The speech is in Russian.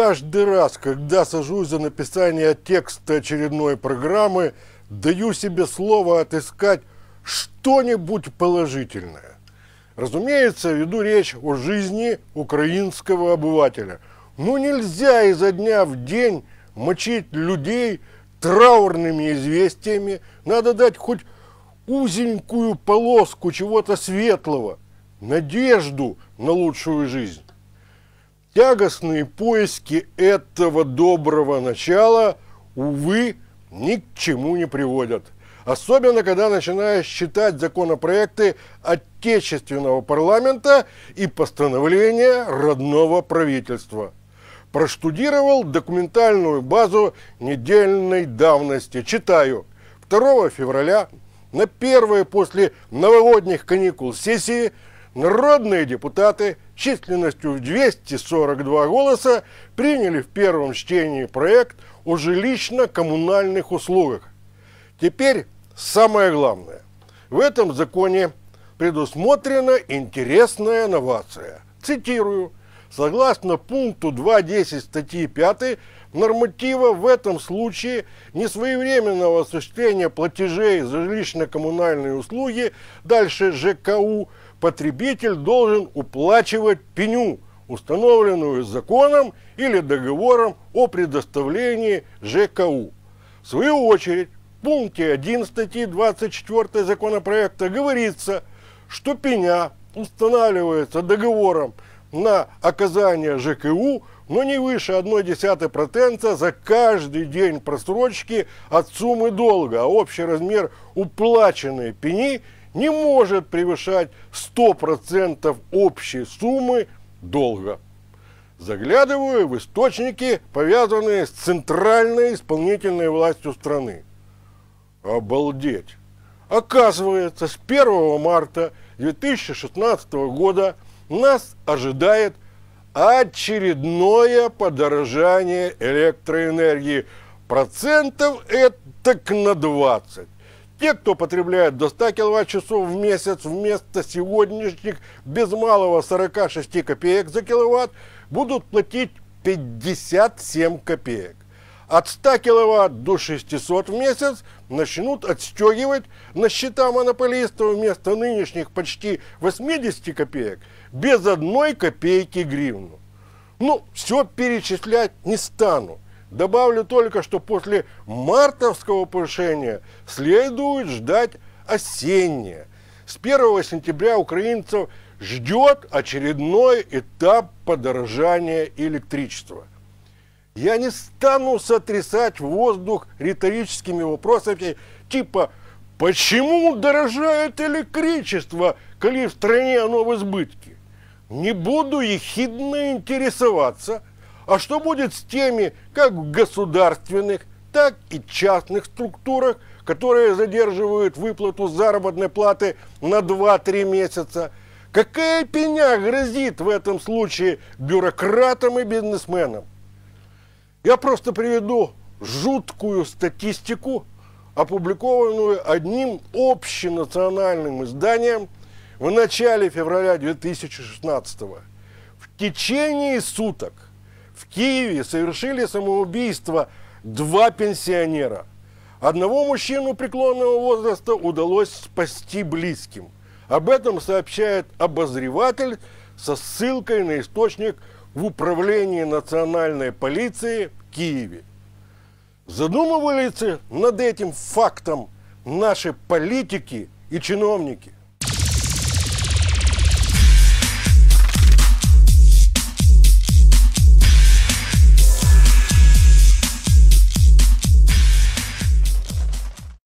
каждый раз, когда сажусь за написание текста очередной программы, даю себе слово отыскать что-нибудь положительное. Разумеется, веду речь о жизни украинского обывателя. Ну нельзя изо дня в день мочить людей траурными известиями, надо дать хоть узенькую полоску чего-то светлого, надежду на лучшую жизнь. Тягостные поиски этого доброго начала, увы, ни к чему не приводят. Особенно, когда начинаешь читать законопроекты отечественного парламента и постановления родного правительства. Проштудировал документальную базу недельной давности. Читаю. 2 февраля на первые после новогодних каникул сессии народные депутаты численностью в 242 голоса приняли в первом чтении проект о жилищно-коммунальных услугах. Теперь самое главное. В этом законе предусмотрена интересная новация. Цитирую. Согласно пункту 2.10 статьи 5 норматива в этом случае несвоевременного осуществления платежей за жилищно-коммунальные услуги, дальше ЖКУ, потребитель должен уплачивать пеню, установленную законом или договором о предоставлении ЖКУ. В свою очередь, в пункте 1 статьи 24 законопроекта говорится, что пеня устанавливается договором на оказание ЖКУ, но не выше 0,1% за каждый день просрочки от суммы долга, а общий размер уплаченной пени – не может превышать 100% общей суммы долга. Заглядываю в источники, повязанные с центральной исполнительной властью страны. Обалдеть! Оказывается, с 1 марта 2016 года нас ожидает очередное подорожание электроэнергии. Процентов это на 20. Те, кто потребляет до 100 киловатт-часов в месяц вместо сегодняшних без малого 46 копеек за киловатт, будут платить 57 копеек. От 100 киловатт до 600 в месяц начнут отстегивать на счета монополистов вместо нынешних почти 80 копеек без одной копейки гривну. Ну, все перечислять не стану. Добавлю только, что после мартовского повышения следует ждать осеннее. С 1 сентября украинцев ждет очередной этап подорожания электричества. Я не стану сотрясать воздух риторическими вопросами типа «Почему дорожает электричество, коли в стране оно в избытке?» Не буду ехидно интересоваться – а что будет с теми, как в государственных, так и частных структурах, которые задерживают выплату заработной платы на 2-3 месяца? Какая пеня грозит в этом случае бюрократам и бизнесменам? Я просто приведу жуткую статистику, опубликованную одним общенациональным изданием в начале февраля 2016 года. В течение суток в Киеве совершили самоубийство два пенсионера. Одного мужчину преклонного возраста удалось спасти близким. Об этом сообщает обозреватель со ссылкой на источник в Управлении национальной полиции в Киеве. Задумывались над этим фактом наши политики и чиновники.